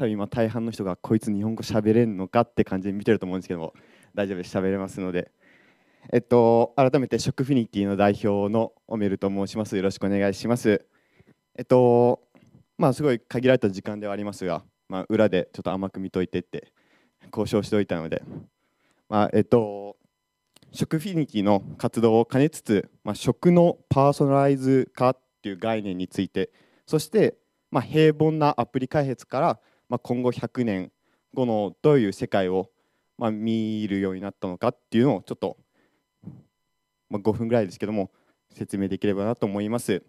多分今大半の人がこいつ日本語喋れんのかって感じで見てると思うんですけども大丈夫です喋れますのでえっと改めてショックフィニティの代表のオメルと申しますよろしくお願いしますえっとまあすごい限られた時間ではありますが、まあ、裏でちょっと甘く見といてって交渉しておいたのでまあえっと食フィニティの活動を兼ねつつ、まあ、食のパーソナライズ化っていう概念についてそして、まあ、平凡なアプリ開発からまあ、今後100年後のどういう世界を、まあ、見るようになったのかっていうのをちょっと、まあ、5分ぐらいですけども説明できればなと思います、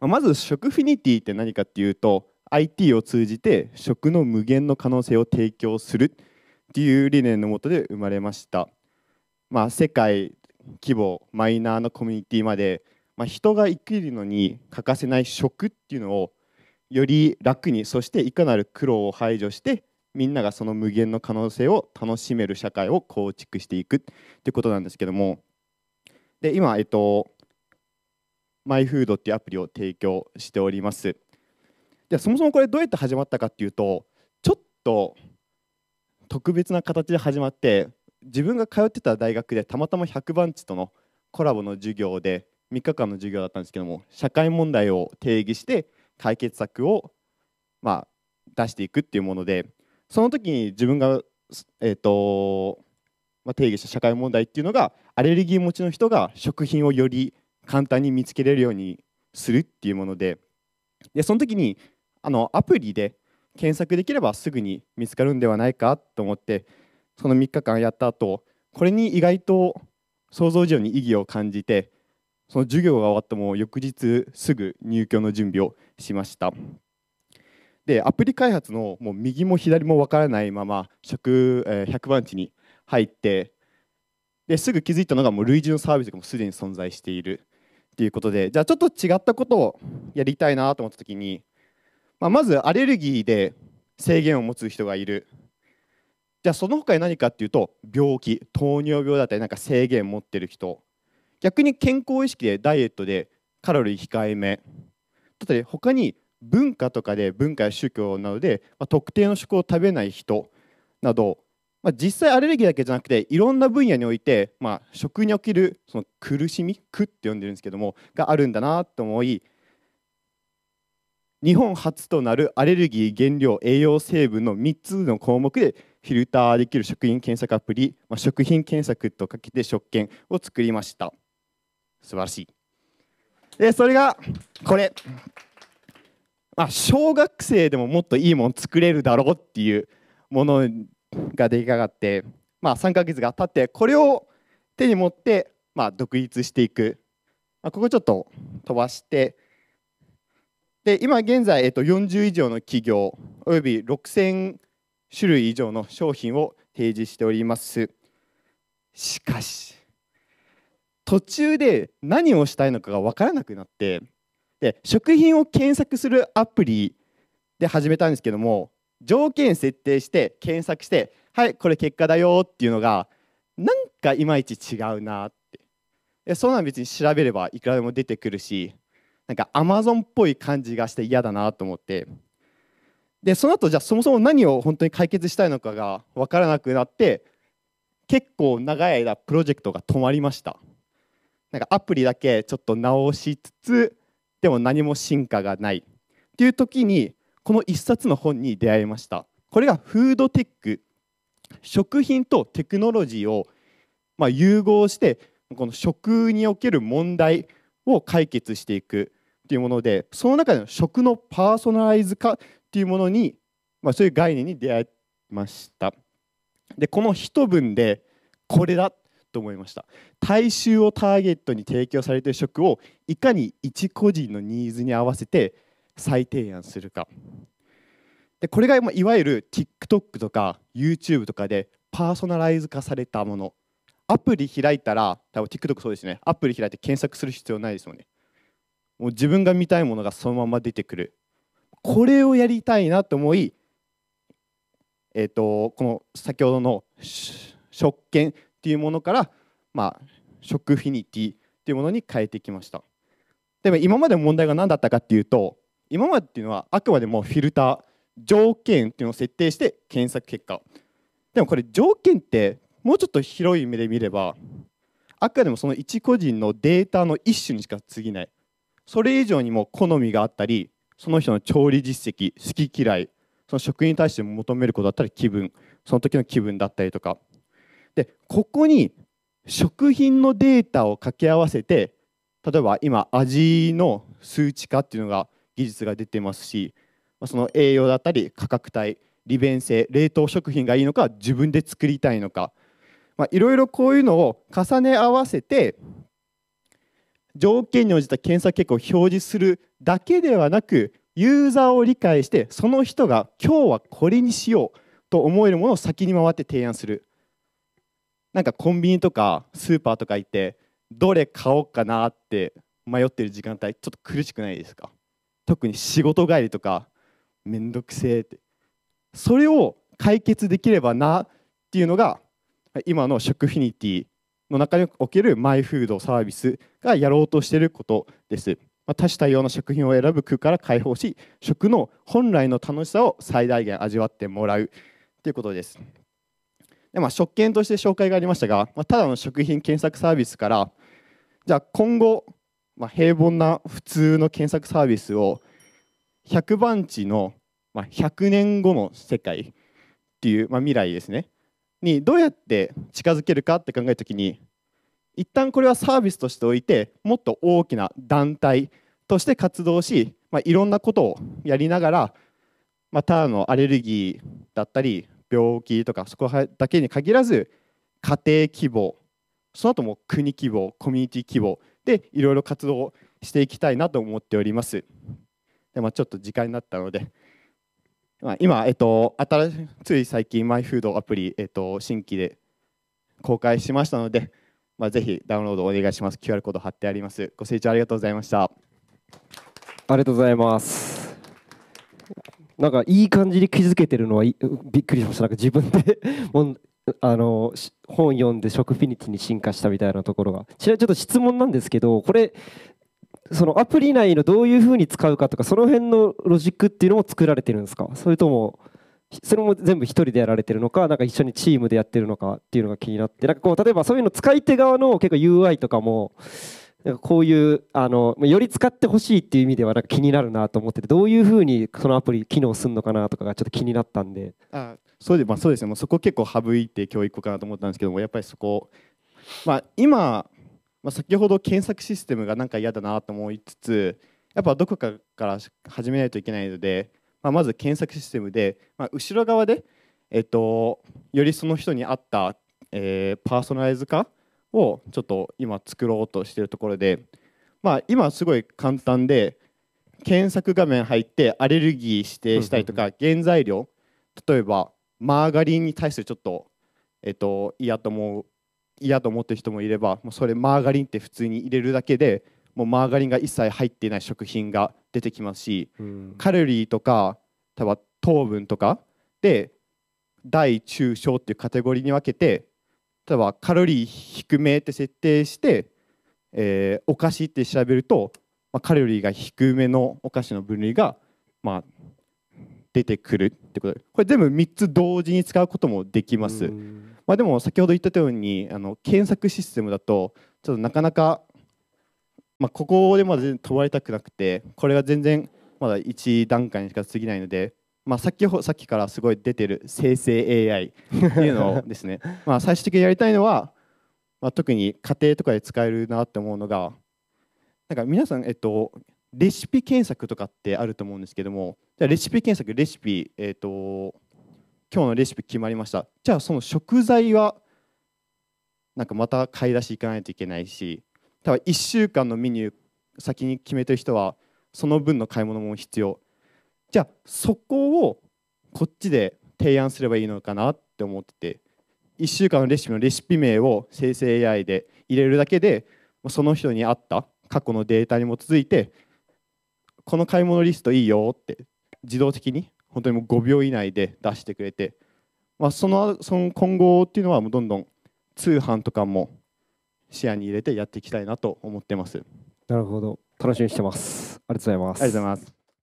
まあ、まず食フィニティって何かっていうと IT を通じて食の無限の可能性を提供するっていう理念のもとで生まれました、まあ、世界規模マイナーのコミュニティまで、まあ、人が生きるのに欠かせない食っていうのをより楽にそしていかなる苦労を排除してみんながその無限の可能性を楽しめる社会を構築していくっていうことなんですけどもで今、えっと、マイフードっていうアプリを提供しておりますでそもそもこれどうやって始まったかっていうとちょっと特別な形で始まって自分が通ってた大学でたまたま100番地とのコラボの授業で3日間の授業だったんですけども社会問題を定義して解決策を、まあ、出していくっていうものでその時に自分が、えーとまあ、定義した社会問題っていうのがアレルギー持ちの人が食品をより簡単に見つけれるようにするっていうものででその時にあのアプリで検索できればすぐに見つかるんではないかと思ってその3日間やった後これに意外と想像以上に意義を感じてその授業が終わっても翌日すぐ入居の準備をしましたでアプリ開発のもう右も左も分からないまま職、え100番地に入ってですぐ気づいたのがもう類似のサービスがもうすでに存在しているっていうことでじゃあちょっと違ったことをやりたいなと思った時に、まあ、まずアレルギーで制限を持つ人がいるじゃあその他に何かっていうと病気糖尿病だったりなんか制限持ってる人逆に健康意識でダイエットでカロリー控えめた他に文化とかで文化や宗教などで、まあ、特定の食を食べない人など、まあ、実際アレルギーだけじゃなくていろんな分野において、まあ、食におけるその苦しみ苦って呼んでるんですけどもがあるんだなと思い日本初となるアレルギー原料栄養成分の3つの項目でフィルターできる食品検索アプリ、まあ、食品検索とかけて食券を作りました。素晴らしい。で、それがこれ。まあ、小学生でももっといいもの作れるだろうっていうものが出来上がって、まあ、3ヶ月が経ってこれを手に持って、まあ、独立していく、まあ、ここちょっと飛ばしてで今現在、えっと、40以上の企業および6000種類以上の商品を提示しておりますしかし途中で何をしたいのかが分からなくなってで食品を検索するアプリで始めたんですけども条件設定して検索してはいこれ結果だよっていうのがなんかいまいち違うなってでそんなん別に調べればいくらでも出てくるしなんかアマゾンっぽい感じがして嫌だなと思ってでその後じゃあそもそも何を本当に解決したいのかが分からなくなって結構長い間プロジェクトが止まりました。なんかアプリだけちょっと直しつつでも何も進化がないっていう時にこの1冊の本に出会いましたこれがフードテック食品とテクノロジーをま融合してこの食における問題を解決していくっていうものでその中での食のパーソナライズ化っていうものに、まあ、そういう概念に出会いましたでこの一文でこれだっと思いました大衆をターゲットに提供されている食をいかに一個人のニーズに合わせて再提案するかでこれがいわゆる TikTok とか YouTube とかでパーソナライズ化されたものアプリ開いたら多分 TikTok そうですねアプリ開いて検索する必要ないですもんねもう自分が見たいものがそのまま出てくるこれをやりたいなと思いえっ、ー、とこの先ほどの食券っていうものから、まあ、ショックフィニティっていうものに変えてきましたでも今までの問題が何だったかっていうと今までっていうのはあくまでもフィルター条件っていうのを設定して検索結果でもこれ条件ってもうちょっと広い目で見ればあくまでもその一個人のデータの一種にしか過ぎないそれ以上にも好みがあったりその人の調理実績好き嫌いその職員に対して求めることだったり気分その時の気分だったりとかでここに食品のデータを掛け合わせて例えば今味の数値化っていうのが技術が出てますしその栄養だったり価格帯利便性冷凍食品がいいのか自分で作りたいのかいろいろこういうのを重ね合わせて条件に応じた検査結果を表示するだけではなくユーザーを理解してその人が今日はこれにしようと思えるものを先に回って提案するなんかコンビニとかスーパーとか行ってどれ買おうかなって迷ってる時間帯ちょっと苦しくないですか特に仕事帰りとかめんどくせえってそれを解決できればなっていうのが今の食フィニティの中におけるマイフードサービスがやろうとしていることです、まあ、多種多様な食品を選ぶ区から解放し食の本来の楽しさを最大限味わってもらうということです。でまあ、食券として紹介がありましたが、まあ、ただの食品検索サービスからじゃあ今後、まあ、平凡な普通の検索サービスを100番地の、まあ、100年後の世界っていう、まあ、未来ですねにどうやって近づけるかって考えるときに一旦これはサービスとしておいてもっと大きな団体として活動し、まあ、いろんなことをやりながら、まあ、ただのアレルギーだったり病気とかそこだけに限らず家庭規模その後も国規模コミュニティ規模でいろいろ活動していきたいなと思っております。でまあ、ちょっと時間になったので、まあ、今、えっと、新つい最近マイフードアプリ、えっと、新規で公開しましたので、まあ、ぜひダウンロードお願いします。QR コード貼ってあります。ご清聴ありがとうございました。ありがとうございます。なんかいい感じに気づけてるのはびっくりしましたなんか自分で あの本読んで食フィニティに進化したみたいなところがちなみにちょっと質問なんですけどこれそのアプリ内のどういうふうに使うかとかその辺のロジックっていうのも作られてるんですかそれともそれも全部1人でやられてるのかなんか一緒にチームでやってるのかっていうのが気になってなんかこう例えばそういうの使い手側の結構 UI とかもなんかこういうあのより使ってほしいっていう意味ではなんか気になるなと思っててどういうふうにそのアプリ機能するのかなとかがちょっと気になったんであそうで、まあ、そうですねもうそこ結構省いて教育かなと思ったんですけどもやっぱりそこ、まあ、今、まあ、先ほど検索システムがなんか嫌だなと思いつつやっぱどこかから始めないといけないので、まあ、まず検索システムで、まあ、後ろ側で、えっと、よりその人に合った、えー、パーソナライズ化をちょっと今作ろうとしてるところで、まあ、今すごい簡単で検索画面入ってアレルギー指定したりとか原材料例えばマーガリンに対するちょっとえっと嫌と思う嫌と思ってる人もいればもうそれマーガリンって普通に入れるだけでもうマーガリンが一切入っていない食品が出てきますし、カロリーとか例えば糖分とかで大中小っていうカテゴリーに分けて例えばカロリー低めって設定して、えー、お菓子って調べると、まあ、カロリーが低めのお菓子の分類が、まあ、出てくるってことでこれ全部3つ同時に使うこともできます。まあ、でも先ほど言ったようにあの検索システムだとちょっとなかなか、まあ、ここでまだ問われたくなくてこれが全然まだ1段階にしか過ぎないのでまあ、さっきさっきからすごい出てる生成 AI っていうのをですね まあ最終的にやりたいのは、まあ、特に家庭とかで使えるなって思うのがなんか皆さん、えっと、レシピ検索とかってあると思うんですけどもじゃレシピ検索レシピ、えっと、今日のレシピ決まりましたじゃあその食材はなんかまた買い出し行かないといけないし多分1週間のメニュー先に決めてる人はその分の買い物も必要じゃあそこをこっちで提案すればいいのかなって思ってて1週間のレシピのレシピ名を生成 AI で入れるだけでその人に合った過去のデータに基づいてこの買い物リストいいよって自動的に本当にもう5秒以内で出してくれて、まあ、そのその今後っていうのはもうどんどん通販とかも視野に入れてやっていきたいなと思ってます。なるほど楽しみにしてます。ありがとうございます。ありがとうございます。